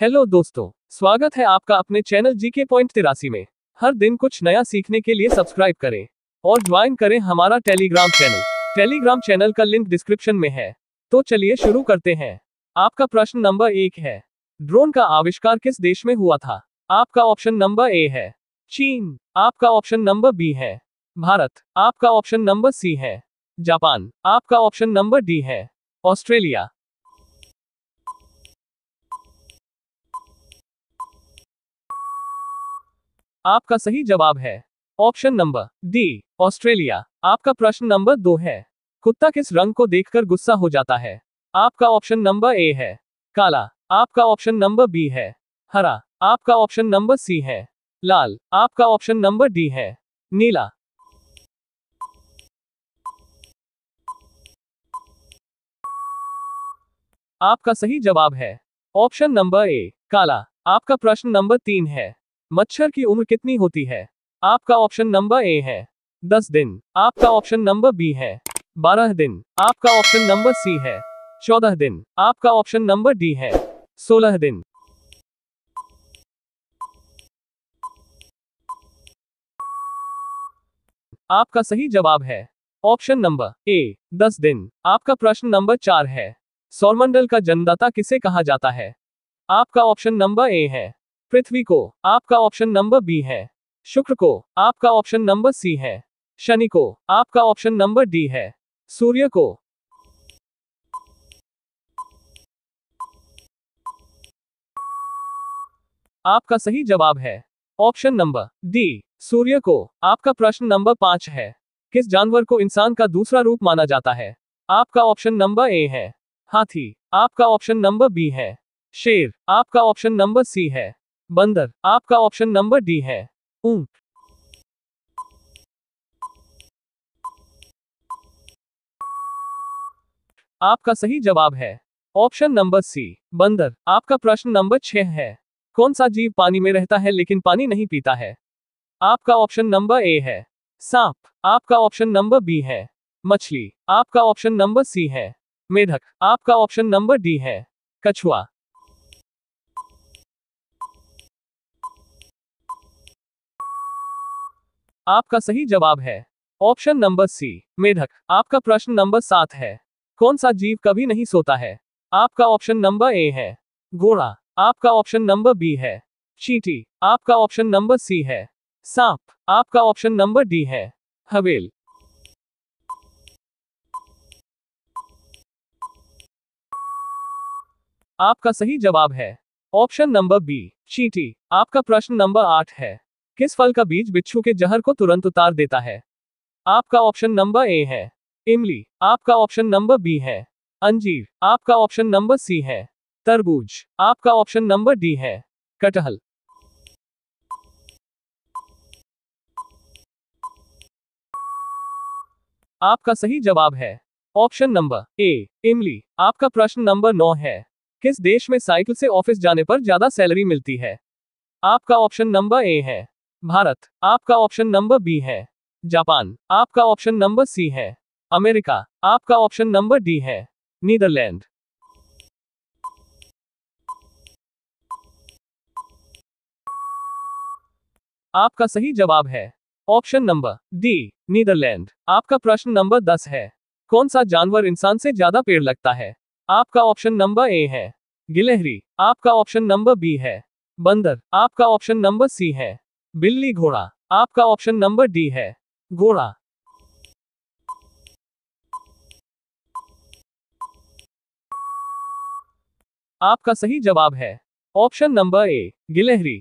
hello दोस्तों स्वागत है आपका अपने चैनल जीके पॉइंट तिरासी में हर दिन कुछ नया सीखने के लिए सब्सक्राइब करें और ज्वाइन करें हमारा टेलीग्राम चैनल टेलीग्राम चैनल का लिंक डिस्क्रिप्शन में है तो चलिए शुरू करते हैं आपका प्रश्न नंबर एक है ड्रोन का आविष्कार किस देश में हुआ था आपका ऑप्शन नंबर ए है चीन आपका ऑप्शन नंबर बी है भारत आपका ऑप्शन नंबर सी है जापान आपका ऑप्शन नंबर डी है ऑस्ट्रेलिया आपका सही जवाब है ऑप्शन नंबर डी ऑस्ट्रेलिया आपका प्रश्न नंबर दो है कुत्ता किस रंग को देखकर गुस्सा हो जाता है आपका ऑप्शन नंबर ए है काला आपका ऑप्शन नंबर बी है हरा आपका ऑप्शन नंबर सी है लाल आपका ऑप्शन नंबर डी है नीला आपका सही जवाब है ऑप्शन नंबर ए काला आपका प्रश्न नंबर तीन है मच्छर की उम्र कितनी होती है आपका ऑप्शन नंबर ए है दस दिन आपका ऑप्शन नंबर बी है बारह दिन आपका ऑप्शन नंबर सी है चौदह दिन आपका ऑप्शन नंबर डी है सोलह दिन आपका सही जवाब है ऑप्शन नंबर ए दस दिन आपका प्रश्न नंबर चार है सौरमंडल का जन्मदाता किसे कहा जाता है आपका ऑप्शन नंबर ए है पृथ्वी को आपका ऑप्शन नंबर बी है शुक्र को आपका ऑप्शन नंबर सी है शनि को आपका ऑप्शन नंबर डी है सूर्य को आपका सही जवाब है ऑप्शन नंबर डी सूर्य को आपका प्रश्न नंबर पांच है किस जानवर को इंसान का दूसरा रूप माना जाता है आपका ऑप्शन नंबर ए है हाथी आपका ऑप्शन नंबर बी है शेर आपका ऑप्शन नंबर सी है बंदर आपका ऑप्शन नंबर डी है ऊंट आपका सही जवाब है ऑप्शन नंबर सी बंदर आपका प्रश्न नंबर छह है कौन सा जीव पानी में रहता है लेकिन पानी नहीं पीता है आपका ऑप्शन नंबर ए है सांप आपका ऑप्शन नंबर बी है मछली आपका ऑप्शन नंबर सी है मेढक आपका ऑप्शन नंबर डी है कछुआ आपका सही जवाब है ऑप्शन नंबर सी मेढक आपका प्रश्न नंबर सात है कौन सा जीव कभी नहीं सोता है आपका ऑप्शन नंबर ए है घोड़ा आपका ऑप्शन नंबर बी है चीटी आपका ऑप्शन नंबर सी है सांप आपका ऑप्शन नंबर डी है हवेल आपका सही जवाब है ऑप्शन नंबर बी चीटी आपका प्रश्न नंबर आठ है किस फल का बीज बिच्छू के जहर को तुरंत उतार देता है आपका ऑप्शन नंबर ए है इमली आपका ऑप्शन नंबर बी है अंजीर आपका ऑप्शन नंबर सी है तरबूज आपका ऑप्शन नंबर डी है कटहल आपका सही जवाब है ऑप्शन नंबर ए इमली आपका प्रश्न नंबर नौ है किस देश में साइकिल से ऑफिस जाने पर ज्यादा सैलरी मिलती है आपका ऑप्शन नंबर ए है भारत आपका ऑप्शन नंबर बी है जापान आपका ऑप्शन नंबर सी है अमेरिका आपका ऑप्शन नंबर डी है नीदरलैंड आपका सही जवाब है ऑप्शन नंबर डी नीदरलैंड आपका प्रश्न नंबर दस है कौन सा जानवर इंसान से ज्यादा पेड़ लगता है आपका ऑप्शन नंबर ए है गिलहरी आपका ऑप्शन नंबर बी है बंदर आपका ऑप्शन नंबर सी है बिल्ली घोड़ा आपका ऑप्शन नंबर डी है घोड़ा आपका सही जवाब है ऑप्शन नंबर ए गिलहरी